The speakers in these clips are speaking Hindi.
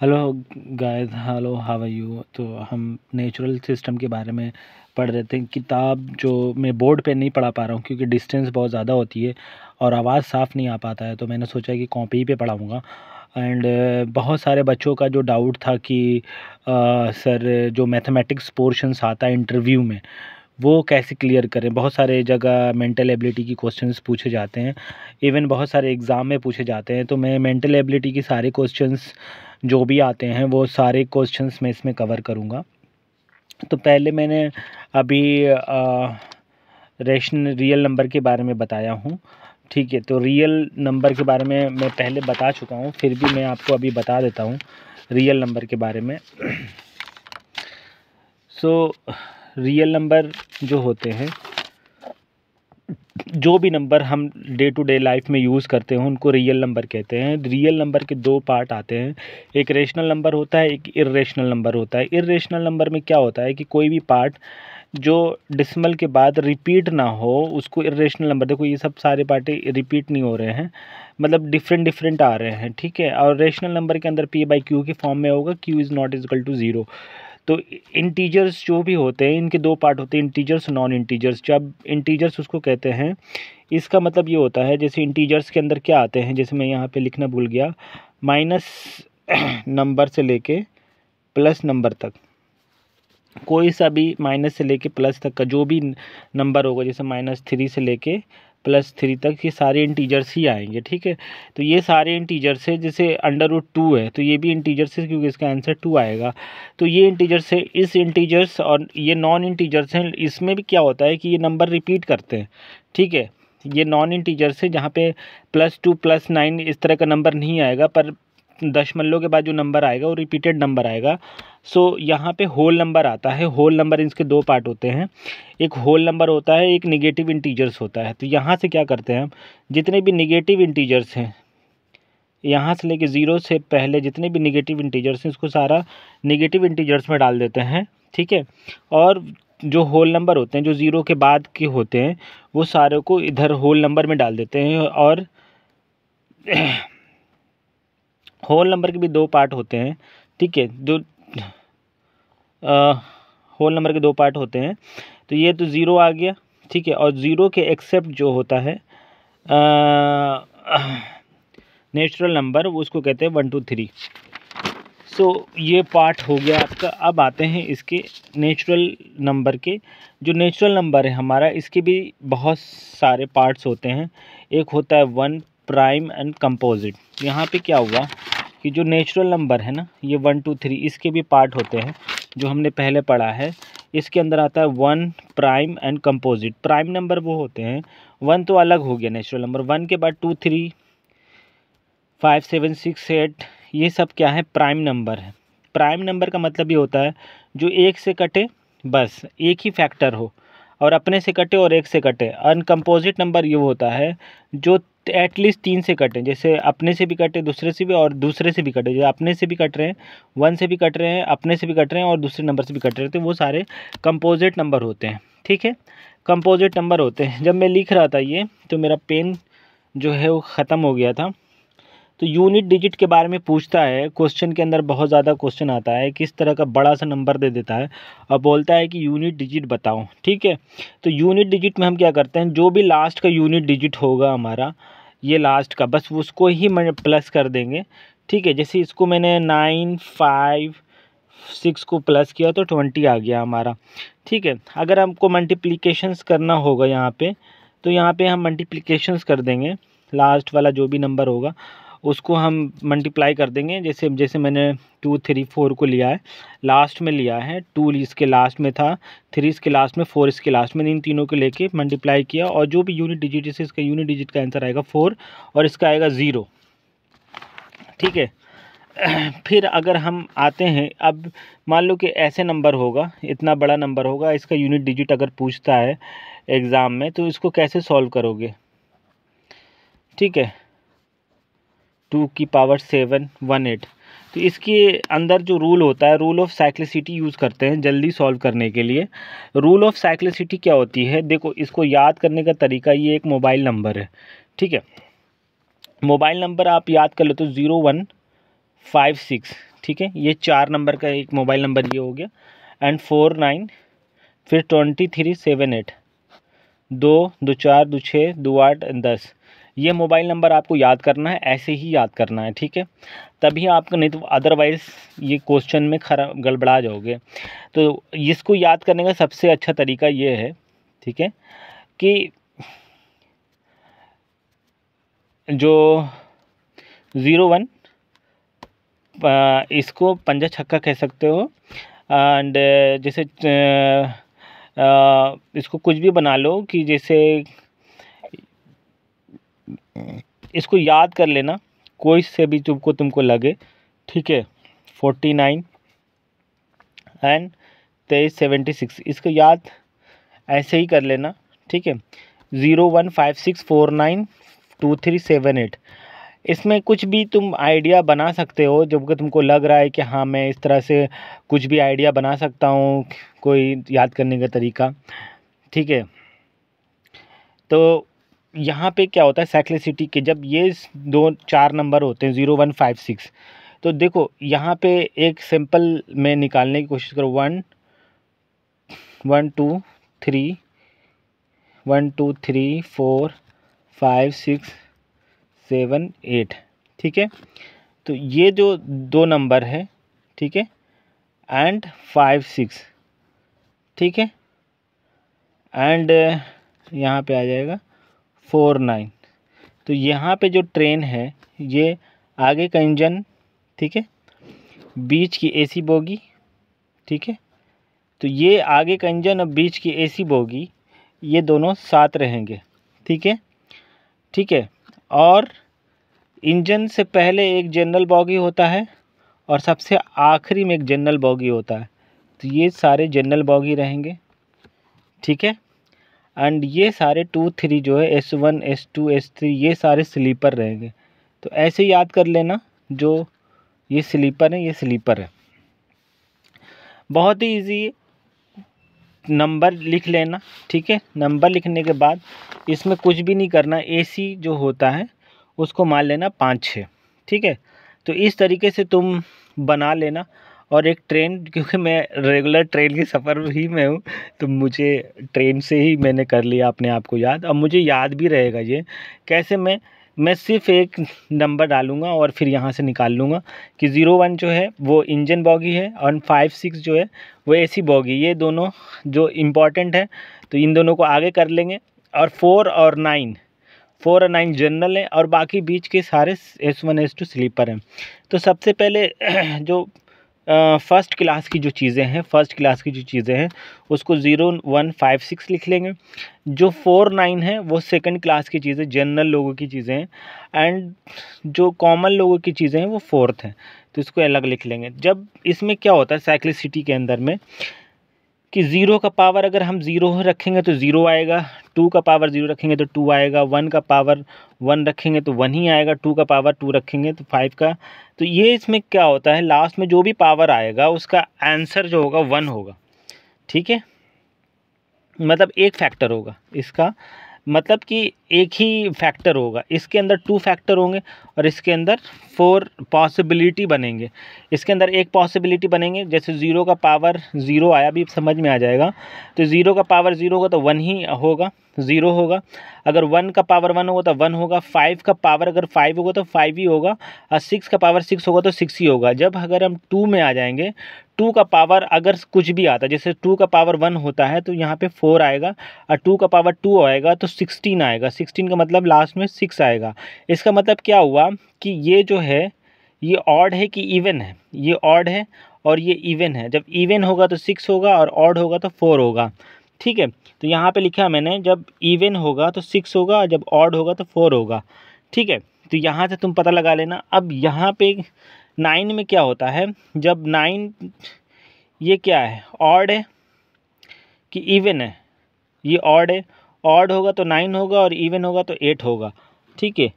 hello guys hello how you तो हम नेचुरल सिस्टम के बारे में पढ़ रहे थे किताब जो मैं बोर्ड पे नहीं पढ़ा पा रहा हूँ क्योंकि डिस्टेंस बहुत ज़्यादा होती है और आवाज़ साफ़ नहीं आ पाता है तो मैंने सोचा कि कॉपी पे पढ़ाऊँगा एंड uh, बहुत सारे बच्चों का जो डाउट था कि आ, uh, सर जो मैथमेटिक्स पोर्शंस आता है इंटरव्यू में वो कैसे क्लियर करें बहुत सारे जगह मेंटल एबिलिटी की क्वेश्चंस पूछे जाते हैं इवन बहुत सारे एग्ज़ाम में पूछे जाते हैं तो मैं मेंटल एबिलिटी की सारे क्वेश्चंस जो भी आते हैं वो सारे क्वेश्चन मैं इसमें कवर करूँगा तो पहले मैंने अभी रेशन रियल नंबर के बारे में बताया हूँ ठीक है तो रियल नंबर के बारे में मैं पहले बता चुका हूँ फिर भी मैं आपको अभी बता देता हूँ रियल नंबर के बारे में सो so, रियल नंबर जो होते हैं जो भी नंबर हम डे टू डे लाइफ में यूज़ करते हैं उनको रियल नंबर कहते हैं रियल नंबर के दो पार्ट आते हैं एक रेशनल नंबर होता है एक इरेशनल नंबर होता है इरेशनल नंबर में क्या होता है कि कोई भी पार्ट जो डिसमल के बाद रिपीट ना हो उसको इरेशनल नंबर देखो ये सब सारे पार्टे रिपीट नहीं हो रहे हैं मतलब डिफरेंट डिफरेंट आ रहे हैं ठीक है और रेशनल नंबर के अंदर पी बाई क्यू के फॉर्म में होगा Q is not equal to zero तो इंटीजर्स जो भी होते हैं इनके दो पार्ट होते हैं इंटीजर्स नॉन इंटीजर्स जब इंटीजर्स उसको कहते हैं इसका मतलब ये होता है जैसे इंटीजर्स के अंदर क्या आते हैं जैसे मैं यहाँ पे लिखना भूल गया माइनस नंबर से लेके प्लस नंबर तक कोई सा भी माइनस से लेके प्लस तक का जो भी नंबर होगा जैसे माइनस थ्री से लेके प्लस थ्री तक ये सारे इंटीजर्स ही आएंगे ठीक है तो ये सारे इंटीजर्स है जैसे अंडर वो टू है तो ये भी इंटीजर्स है क्योंकि इसका आंसर टू आएगा तो ये इंटीजर्स है इस इंटीजर्स और ये नॉन इंटीजर्स हैं इसमें भी क्या होता है कि ये नंबर रिपीट करते हैं ठीक है ये नॉन इंटीजर्स है जहाँ पे प्लस टू प्लस नाइन इस तरह का नंबर नहीं आएगा पर दशमलव के बाद जो नंबर आएगा वो रिपीटेड नंबर आएगा सो so, यहाँ पे होल नंबर आता है होल नंबर इसके दो पार्ट होते हैं एक होल नंबर होता है एक निगेटिव इंटीजर्स होता है तो यहाँ से क्या करते हैं हम जितने भी निगेटिव इंटीजर्स हैं यहाँ से लेके ज़ीरो से पहले जितने भी निगेटिव इंटीजर्स हैं इसको सारा निगेटिव इंटीजर्स में डाल देते हैं ठीक है और जो होल नंबर होते हैं जो ज़ीरो के बाद के होते हैं वो सारे को इधर होल नंबर में डाल देते हैं और होल नंबर के भी दो पार्ट होते हैं ठीक है जो होल नंबर के दो पार्ट होते हैं तो ये तो ज़ीरो आ गया ठीक है और ज़ीरो के एक्सेप्ट जो होता है नेचुरल नंबर उसको कहते हैं वन टू थ्री सो ये पार्ट हो गया आपका अब आते हैं इसके नेचुरल नंबर के जो नेचुरल नंबर है हमारा इसके भी बहुत सारे पार्ट्स होते हैं एक होता है वन प्राइम एंड कंपोजिट यहाँ पे क्या हुआ कि जो नेचुरल नंबर है ना ये वन टू थ्री इसके भी पार्ट होते हैं जो हमने पहले पढ़ा है इसके अंदर आता है one prime and composite prime number वो होते हैं वन तो अलग हो गया नेचुरल नंबर वन के बाद two three five seven six eight ये सब क्या है प्राइम नंबर है प्राइम नंबर का मतलब ये होता है जो एक से कटे बस एक ही फैक्टर हो और अपने से कटे और एक से कटे अनकम्पोजिट नंबर ये होता है जो एटलीस्ट तीन से कटें जैसे अपने से भी कटे दूसरे से भी और दूसरे से भी कटे जैसे अपने से भी कट रहे हैं वन से भी कट रहे हैं अपने से भी कट रहे हैं और दूसरे नंबर से भी कट रहे थे तो वो सारे कंपोजिट नंबर होते हैं ठीक है कंपोजिट नंबर होते हैं जब मैं लिख रहा था ये तो मेरा पेन जो है वो ख़त्म हो गया था तो यूनिट डिजिट के बारे में पूछता है क्वेश्चन के अंदर बहुत ज़्यादा क्वेश्चन आता है किस तरह का बड़ा सा नंबर दे देता है और बोलता है कि यूनिट डिजिट बताओ ठीक है तो यूनिट डिजिट में हम क्या करते हैं जो भी लास्ट का यूनिट डिजिट होगा हमारा ये लास्ट का बस उसको ही मैं प्लस कर देंगे ठीक है जैसे इसको मैंने नाइन फाइव सिक्स को प्लस किया तो ट्वेंटी आ गया हमारा ठीक है अगर हमको मल्टीप्लिकेशंस करना होगा यहाँ पे तो यहाँ पे हम मल्टीप्लीकेशन कर देंगे लास्ट वाला जो भी नंबर होगा उसको हम मल्टीप्लाई कर देंगे जैसे जैसे मैंने टू थ्री फोर को लिया है लास्ट में लिया है टू इसके लास्ट में था थ्री इसके लास्ट में फोर इसके लास्ट में इन तीनों को लेके मल्टीप्लाई किया और जो भी यूनिट डिजिट है इसका यूनिट डिजिट का आंसर आएगा फोर और इसका आएगा ज़ीरो ठीक है फिर अगर हम आते हैं अब मान लो कि ऐसे नंबर होगा इतना बड़ा नंबर होगा इसका यूनिट डिजिट अगर पूछता है एग्ज़ाम में तो इसको कैसे सॉल्व करोगे ठीक है टू की पावर सेवन वन एट तो इसके अंदर जो रूल होता है रूल ऑफ साइक्लिसिटी यूज़ करते हैं जल्दी सॉल्व करने के लिए रूल ऑफ साइक्लिसिटी क्या होती है देखो इसको याद करने का तरीका ये एक मोबाइल नंबर है ठीक है मोबाइल नंबर आप याद कर लो तो ज़ीरो वन फाइव सिक्स ठीक है ये चार नंबर का एक मोबाइल नंबर ये हो गया एंड फोर नाइन फिर ट्वेंटी थ्री सेवन एट दो दो चार दो छः दो आठ दस ये मोबाइल नंबर आपको याद करना है ऐसे ही याद करना है ठीक है तभी आपका नहीं तो अदरवाइज़ ये क्वेश्चन में खरा गड़बड़ा जाओगे तो इसको याद करने का सबसे अच्छा तरीका ये है ठीक है कि जो ज़ीरो वन इसको पंजा छक्का कह सकते हो एंड जैसे आ, इसको कुछ भी बना लो कि जैसे इसको याद कर लेना कोई से भी तुमको तुमको लगे ठीक है फोर्टी नाइन एंड तेईस सेवेंटी सिक्स इसको याद ऐसे ही कर लेना ठीक है zero one five six four nine two three seven eight इसमें कुछ भी तुम आइडिया बना सकते हो जब तुमको लग रहा है कि हाँ मैं इस तरह से कुछ भी आइडिया बना सकता हूँ कोई याद करने का तरीका ठीक है तो यहाँ पे क्या होता है साइक्लिसिटी के जब ये दो चार नंबर होते हैं ज़ीरो वन फाइव सिक्स तो देखो यहाँ पे एक सिंपल में निकालने की कोशिश करो one one two three one two three four five six seven eight ठीक है तो ये जो दो नंबर है ठीक है एंड फाइव सिक्स ठीक है एंड यहाँ पे आ जाएगा फोर नाइन तो यहाँ पे जो ट्रेन है ये आगे का इंजन ठीक है बीच की एसी बोगी ठीक है तो ये आगे का इंजन और बीच की एसी बोगी ये दोनों साथ रहेंगे ठीक है ठीक है और इंजन से पहले एक जनरल बॉगी होता है और सबसे आखिरी में एक जनरल बॉगी होता है तो ये सारे जनरल बॉगी रहेंगे ठीक है एंड ये सारे टू थ्री जो है S one S two S three ये सारे स्लीपर रहेंगे तो ऐसे याद कर लेना जो ये स्लीपर है ये स्लीपर है बहुत ही इजी नंबर लिख लेना ठीक है नंबर लिखने के बाद इसमें कुछ भी नहीं करना एसी जो होता है उसको मान लेना पाँच छः ठीक है तो इस तरीके से तुम बना लेना और एक ट्रेन क्योंकि मैं रेगुलर ट्रेन के सफ़र ही मैं हूँ तो मुझे ट्रेन से ही मैंने कर लिया अपने आप को याद और मुझे याद भी रहेगा ये कैसे मैं मैं सिर्फ़ एक नंबर डालूँगा और फिर यहाँ से निकाल लूँगा कि ज़ीरो वन जो है वो इंजन बॉगी है और फाइव सिक्स जो है वो एसी बॉगी ये दोनों जो इम्पॉर्टेंट है तो इन दोनों को आगे कर लेंगे और फोर और नाइन फोर और नाइन जनरल हैं और बाकी बीच के सारे S one S two sleeper हैं तो सबसे पहले जो फ़र्स्ट क्लास की जो चीज़ें हैं फ़र्स्ट क्लास की जो चीज़ें हैं उसको ज़ीरो वन फाइव सिक्स लिख लेंगे जो फोर नाइन है वो सेकंड क्लास की चीज़ें जनरल लोगों की चीज़ें हैं एंड जो कॉमन लोगों की चीज़ें हैं वो फोर्थ हैं तो इसको अलग लिख लेंगे जब इसमें क्या होता है साइक्लिसिटी के अंदर में कि ज़ीरो का पावर अगर हम ज़ीरो रखेंगे तो ज़ीरो आएगा टू का पावर ज़ीरो रखेंगे तो टू आएगा वन का पावर वन रखेंगे तो वन ही आएगा टू का पावर टू रखेंगे तो फाइव का तो ये इसमें क्या होता है लास्ट में जो भी पावर आएगा उसका आंसर जो होगा वन होगा ठीक है मतलब एक फैक्टर होगा इसका मतलब कि एक ही फैक्टर होगा इसके अंदर टू फैक्टर होंगे और इसके अंदर फोर पॉसिबिलिटी बनेंगे इसके अंदर एक पॉसिबिलिटी बनेंगे जैसे ज़ीरो का पावर ज़ीरो आया भी समझ में आ जाएगा तो ज़ीरो का पावर ज़ीरो होगा तो वन ही होगा ज़ीरो होगा अगर वन का पावर वन होगा तो वन होगा फाइव का पावर अगर फाइव होगा तो फाइव ही होगा और सिक्स का पावर सिक्स होगा तो सिक्स ही होगा जब अगर हम टू में आ जाएंगे टू का पावर अगर कुछ भी आता है जैसे टू का पावर वन होता है तो यहाँ पे फोर आएगा और टू का पावर टू आएगा तो सिक्सटीन आएगा सिक्सटीन का मतलब लास्ट में सिक्स आएगा इसका मतलब क्या हुआ कि ये जो है ये ऑड है कि इवन है ये ऑड है और ये इवन है जब इवन होगा तो सिक्स होगा और ऑड होगा तो फोर होगा ठीक है तो यहाँ पर लिखा मैंने जब इवन होगा तो सिक्स होगा और जब ऑड होगा तो फोर होगा ठीक है तो यहाँ से तुम पता लगा लेना अब यहाँ पे नाइन में क्या होता है जब नाइन ये क्या है ऑड है कि इवन है ये ऑड है ऑड होगा तो नाइन होगा और इवन होगा तो एट होगा ठीक है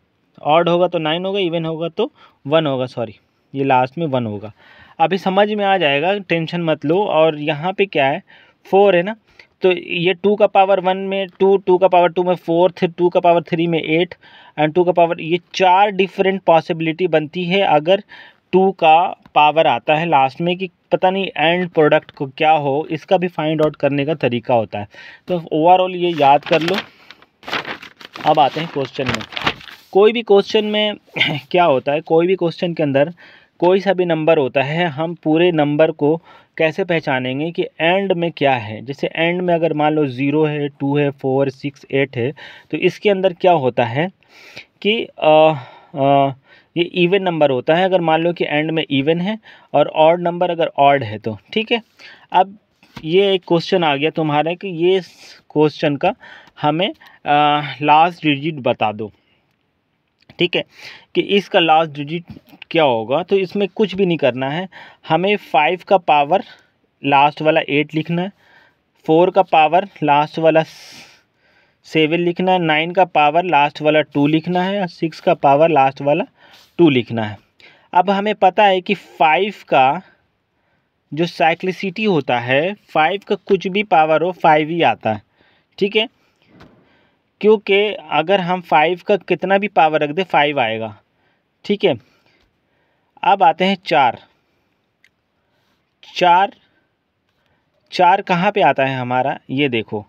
ऑड होगा तो नाइन होगा इवन होगा तो वन होगा सॉरी ये लास्ट में वन होगा अभी समझ में आ जाएगा टेंशन मत लो और यहाँ पे क्या है फोर है ना तो ये टू का पावर वन में टू टू का पावर टू में फोर टू का पावर थ्री में एट एंड टू का पावर ये चार डिफरेंट पॉसिबिलिटी बनती है अगर टू का पावर आता है लास्ट में कि पता नहीं एंड प्रोडक्ट को क्या हो इसका भी फाइंड आउट करने का तरीका होता है तो ओवरऑल ये याद कर लो अब आते हैं क्वेश्चन में कोई भी क्वेश्चन में क्या होता है कोई भी क्वेश्चन के अंदर कोई सा भी नंबर होता है हम पूरे नंबर को कैसे पहचानेंगे कि एंड में क्या है जैसे एंड में अगर मान लो ज़ीरो है टू है फोर सिक्स एट है तो इसके अंदर क्या होता है कि आ, आ, ये इवन नंबर होता है अगर मान लो कि एंड में इवन है और ऑड नंबर अगर ऑड है तो ठीक है अब ये एक क्वेश्चन आ गया तुम्हारा कि ये क्वेश्चन का हमें लास्ट डिजिट बता दो ठीक है कि इसका लास्ट डिजिट क्या होगा तो इसमें कुछ भी नहीं करना है हमें फाइव का पावर लास्ट वाला एट लिखना है फोर का पावर लास्ट वाला सेवन लिखना है नाइन का पावर लास्ट वाला टू लिखना है और सिक्स का पावर लास्ट वाला टू लिखना है अब हमें पता है कि फाइव का जो साइक्लिसिटी होता है फाइव का कुछ भी पावर हो फाइव ही आता है ठीक है क्योंकि अगर हम फाइव का कितना भी पावर रख दें फाइव आएगा ठीक है अब आते हैं चार चार चार कहाँ पे आता है हमारा ये देखो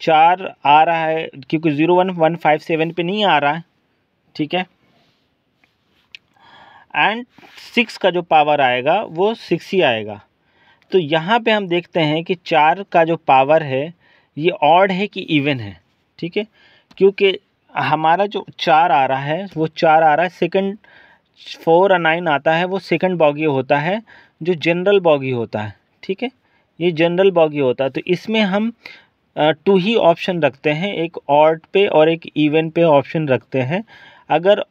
चार आ रहा है क्योंकि zero one one five seven पर नहीं आ रहा है ठीक है एंड सिक्स का जो पावर आएगा वो सिक्स ही आएगा तो यहाँ पे हम देखते हैं कि चार का जो पावर है ये ऑड है कि इवन है ठीक है क्योंकि हमारा जो चार आ रहा है वो चार आ रहा है सेकंड फोर और नाइन आता है वो सेकंड बॉगी होता है जो जनरल बॉगी होता है ठीक है ये जनरल बॉगी होता है तो इसमें हम टू ही ऑप्शन रखते हैं एक ऑड पे और एक इवन पे ऑप्शन रखते हैं अगर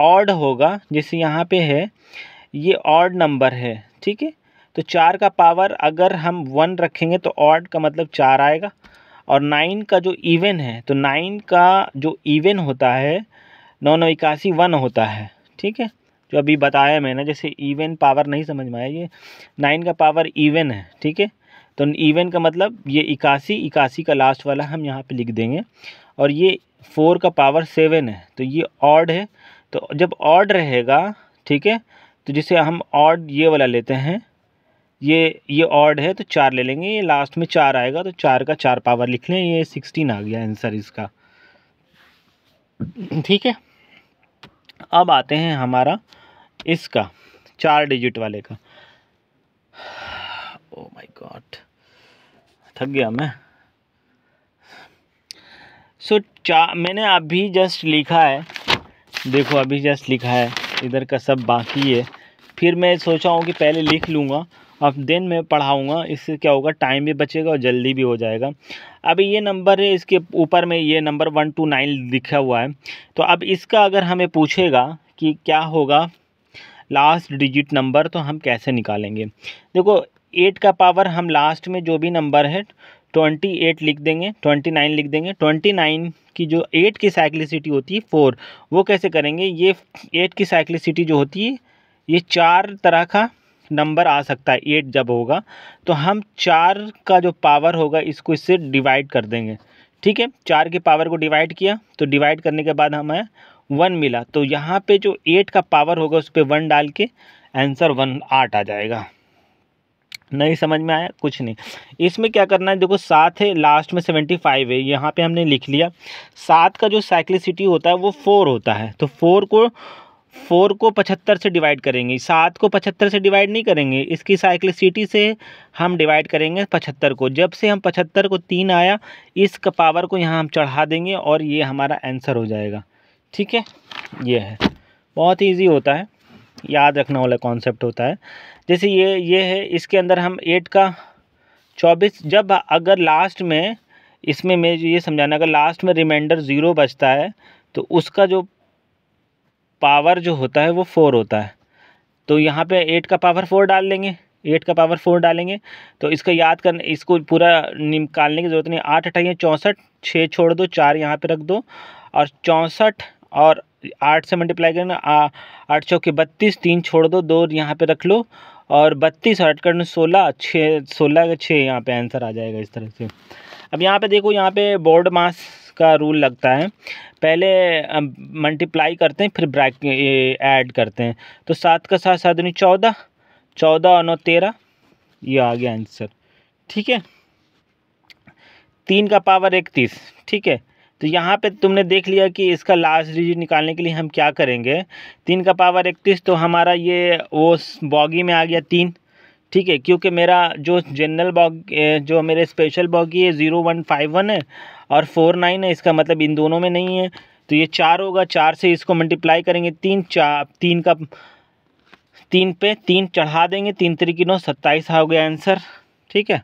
ऑड होगा जैसे यहाँ पे है ये ऑड नंबर है ठीक है तो चार का पावर अगर हम वन रखेंगे तो ऑर्ड का मतलब चार आएगा और नाइन का जो इवन है तो नाइन का जो इवन होता है नौ नौ इक्यासी वन होता है ठीक है जो अभी बताया मैंने जैसे इवन पावर नहीं समझ में आया ये नाइन का पावर इवन है ठीक है तो इवन का मतलब ये इक्यासी इक्यासी का लास्ट वाला हम यहाँ पे लिख देंगे और ये फोर का पावर सेवन है तो ये ऑड है तो जब ऑड रहेगा ठीक है तो जिसे हम ऑड ये वाला लेते हैं ये ये ऑर्ड है तो चार ले लेंगे ये लास्ट में चार आएगा तो चार का चार पावर लिख लें ये सिक्सटीन आ गया आंसर इसका ठीक है अब आते हैं हमारा इसका चार डिजिट वाले का ओ माय गॉड थक गया मैं सो so, चा मैंने अभी जस्ट लिखा है देखो अभी जस्ट लिखा है इधर का सब बाकी है फिर मैं सोचा हूँ कि पहले लिख लूँगा ऑफ़ दिन में पढ़ाऊँगा इससे क्या होगा टाइम भी बचेगा और जल्दी भी हो जाएगा अभी ये नंबर है इसके ऊपर में ये नंबर वन टू नाइन लिखा हुआ है तो अब इसका अगर हमें पूछेगा कि क्या होगा लास्ट डिजिट नंबर तो हम कैसे निकालेंगे देखो एट का पावर हम लास्ट में जो भी नंबर है ट्वेंटी एट लिख देंगे ट्वेंटी नाइन लिख देंगे ट्वेंटी नाइन की जो एट की साइक्लिसिटी होती है फोर वो कैसे करेंगे ये एट की साइक्लिसिटी जो होती है ये चार तरह का नंबर आ सकता है एट जब होगा तो हम चार का जो पावर होगा इसको इससे डिवाइड कर देंगे ठीक है चार के पावर को डिवाइड किया तो डिवाइड करने के बाद हमें वन मिला तो यहाँ पे जो एट का पावर होगा उस पर वन डाल के आंसर वन आठ आ जाएगा नहीं समझ में आया कुछ नहीं इसमें क्या करना है देखो सात है लास्ट में सेवेंटी फाइव है यहाँ पे हमने लिख लिया सात का जो साइक्लिसिटी होता है वो फोर होता है तो फोर को फोर को पचहत्तर से डिवाइड करेंगे सात को पचहत्तर से डिवाइड नहीं करेंगे इसकी साइक्लिसिटी से हम डिवाइड करेंगे पचहत्तर को जब से हम पचहत्तर को तीन आया इस पावर को यहाँ हम चढ़ा देंगे और ये हमारा आंसर हो जाएगा ठीक है ये है बहुत ईजी होता है याद रखने वाला कॉन्सेप्ट होता है जैसे ये ये है इसके अंदर हम एट का चौबीस जब अगर लास्ट में इसमें मैं ये समझाना अगर लास्ट में रिमाइंडर ज़ीरो बचता है तो उसका जो पावर जो होता है वो फ़ोर होता है तो यहाँ पे एट का पावर फोर डाल देंगे एट का पावर फोर डालेंगे तो इसका याद कर इसको पूरा निकालने की ज़रूरत नहीं आठ अठाइए चौंसठ छः छोड़ दो चार यहाँ पे रख दो और चौंसठ और आठ से मल्टीप्लाई करना आठ चौके बत्तीस तीन छोड़ दो दो यहाँ पे रख लो और बत्तीस हट कर सोलह छः सोलह का छः यहाँ पे आंसर आ जाएगा इस तरह से अब यहाँ पे देखो यहाँ पे बोर्ड मास का रूल लगता है पहले मल्टीप्लाई करते हैं फिर ब्रैक ऐड करते हैं तो सात का साथ सात नहीं चौदह चौदह और नौ तेरह ये आ गया आंसर ठीक है तीन का पावर इकतीस ठीक है तो यहाँ पे तुमने देख लिया कि इसका लास्ट डिजिट निकालने के लिए हम क्या करेंगे तीन का पावर इकतीस तो हमारा ये वो बॉगी में आ गया तीन ठीक है क्योंकि मेरा जो जनरल बॉग जो मेरे स्पेशल बॉगी है ज़ीरो वन फाइव वन है और फोर नाइन है इसका मतलब इन दोनों में नहीं है तो ये चार होगा चार से इसको मल्टीप्लाई करेंगे तीन चार तीन का तीन पे तीन चढ़ा देंगे तीन तरीकी नौ सत्ताईस हो गया आंसर ठीक है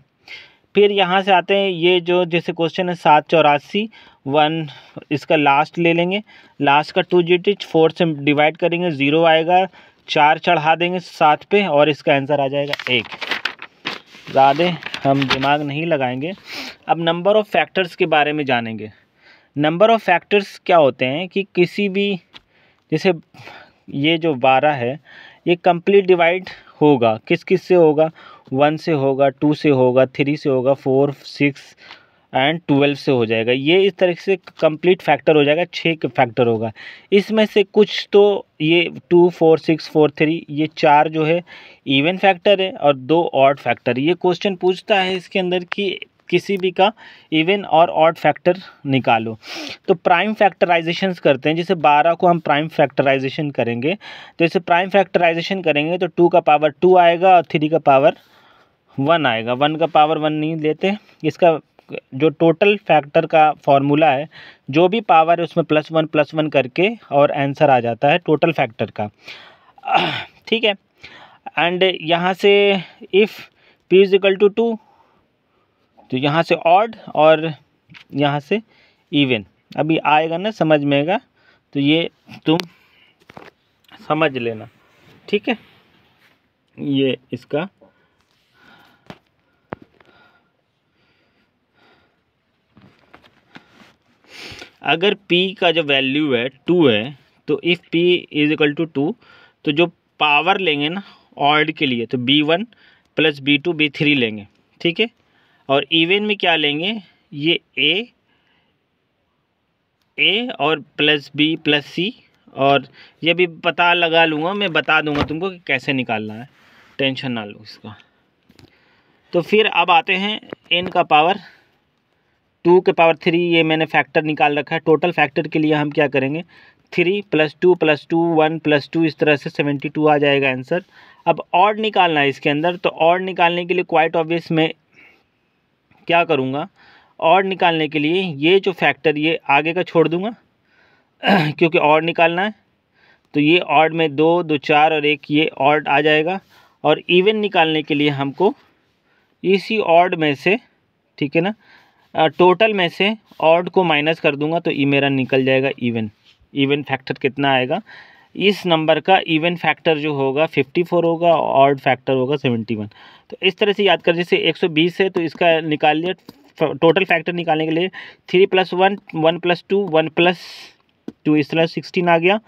फिर यहाँ से आते हैं ये जो जैसे क्वेश्चन है सात चौरासी वन इसका लास्ट ले लेंगे लास्ट का टू जी फोर से डिवाइड करेंगे ज़ीरो आएगा चार चढ़ा देंगे सात पे और इसका आंसर आ जाएगा एक ज़्यादा हम दिमाग नहीं लगाएंगे अब नंबर ऑफ़ फैक्टर्स के बारे में जानेंगे नंबर ऑफ़ फैक्टर्स क्या होते हैं कि किसी भी जैसे ये जो बारह है ये कम्प्लीट डिवाइड होगा किस किस से होगा वन से होगा टू से होगा थ्री से होगा फोर सिक्स एंड ट्वेल्व से हो जाएगा ये इस तरह से कंप्लीट फैक्टर हो जाएगा छः फैक्टर होगा इसमें से कुछ तो ये two four six four three ये चार जो है इवन फैक्टर है और दो ऑड फैक्टर ये क्वेश्चन पूछता है इसके अंदर कि किसी भी का इवन और ऑड फैक्टर निकालो तो प्राइम फैक्टराइजेशन करते हैं जैसे बारह को हम प्राइम फैक्टराइजेशन करेंगे तो जैसे प्राइम फैक्टराइजेशन करेंगे तो टू का पावर टू आएगा और थ्री का पावर वन आएगा वन का पावर वन नहीं लेते इसका जो टोटल फैक्टर का फॉर्मूला है जो भी पावर है उसमें प्लस वन प्लस वन करके और आंसर आ जाता है टोटल फैक्टर का ठीक है एंड यहाँ से if P is equal to two तो यहाँ से ऑड और यहाँ से इवन अभी आएगा ना समझ में आएगा तो ये तुम समझ लेना ठीक है ये इसका अगर p का जो वैल्यू है टू है तो if p is equal to two तो जो पावर लेंगे ना ऑर्ड के लिए तो B one plus B two B three लेंगे ठीक है और इवेन में क्या लेंगे ये ए A और प्लस बी प्लस सी और ये भी पता लगा लूँगा मैं बता दूँगा तुमको कि कैसे निकालना है टेंशन ना लो इसका तो फिर अब आते हैं एन का पावर टू के पावर थ्री ये मैंने फैक्टर निकाल रखा है टोटल फैक्टर के लिए हम क्या करेंगे three plus two plus two one plus two इस तरह से सेवेंटी टू आ जाएगा आंसर अब और निकालना है इसके अंदर तो और निकालने के लिए क्वाइट ऑब्वियस मैं क्या करूँगा और निकालने के लिए ये जो फैक्टर ये आगे का छोड़ दूँगा क्योंकि और निकालना है तो ये ऑड में दो दो चार और एक ये ऑड आ जाएगा और इवन निकालने के लिए हमको इसी ऑड में से ठीक है ना टोटल में से ऑड को माइनस कर दूंगा तो ये e मेरा निकल जाएगा इवन इवन फैक्टर कितना आएगा इस नंबर का इवन फैक्टर जो होगा फिफ्टी फोर होगा ऑड फैक्टर होगा सेवेंटी वन तो इस तरह से याद कर जैसे एक सौ बीस है तो इसका निकाल लिया टोटल फैक्टर निकालने के लिए three plus one one plus two one plus two इस तरह सिक्सटीन आ गया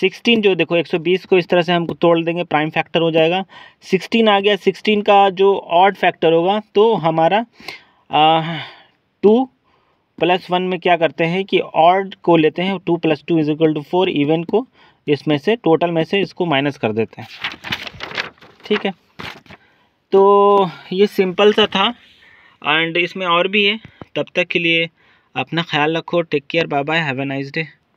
सिक्सटीन जो देखो एक सौ बीस को इस तरह से हम तोड़ देंगे प्राइम फैक्टर हो जाएगा सिक्सटीन आ गया सिक्सटीन का जो ऑड फैक्टर होगा तो हमारा टू प्लस वन में क्या करते हैं कि ऑड को लेते हैं two plus two is equal to four even को इसमें से टोटल में से इसको माइनस कर देते हैं ठीक है तो ये सिंपल सा था एंड इसमें और भी है तब तक के लिए अपना ख्याल रखो take care bye bye have a nice day